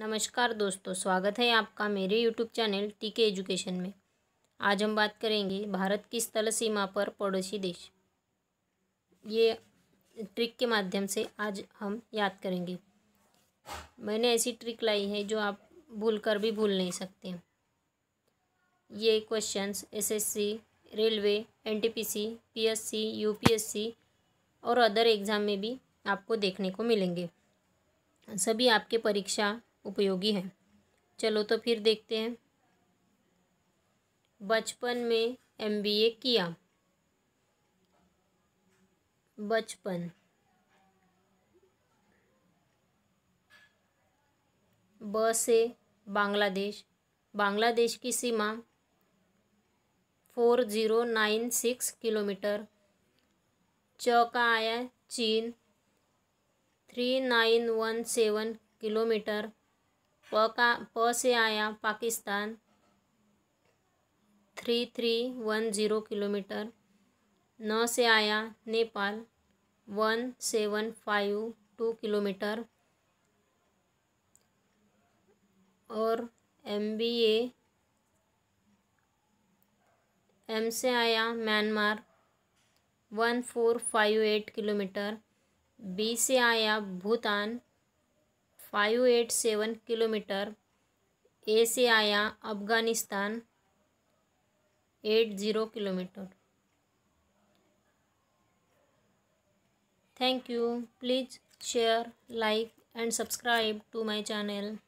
नमस्कार दोस्तों स्वागत है आपका मेरे यूट्यूब चैनल टीके एजुकेशन में आज हम बात करेंगे भारत की स्थल सीमा पर पड़ोसी देश ये ट्रिक के माध्यम से आज हम याद करेंगे मैंने ऐसी ट्रिक लाई है जो आप भूल कर भी भूल नहीं सकते ये questions SSC railway NTPC PSC UPSC और अदर एग्ज़ाम में भी आपको देखने को मिलेंगे सभी आपके परीक्षा उपयोगी है चलो तो फिर देखते हैं बचपन में एमबीए किया बचपन ब से बांग्लादेश बांग्लादेश की सीमा four zero nine six kilometre च का आया चीन three nine one seven kilometre प का प से आया Pakistan three three one zero kilometre न से आया Nepal one seven five two kilometre और एम बी ए एम से आया Myanmar one four five eight kilometre B से आया Bhutan five eight seven kilometre A से आया Afghanistan eight zero kilometre thank you please share like and subscribe to my channel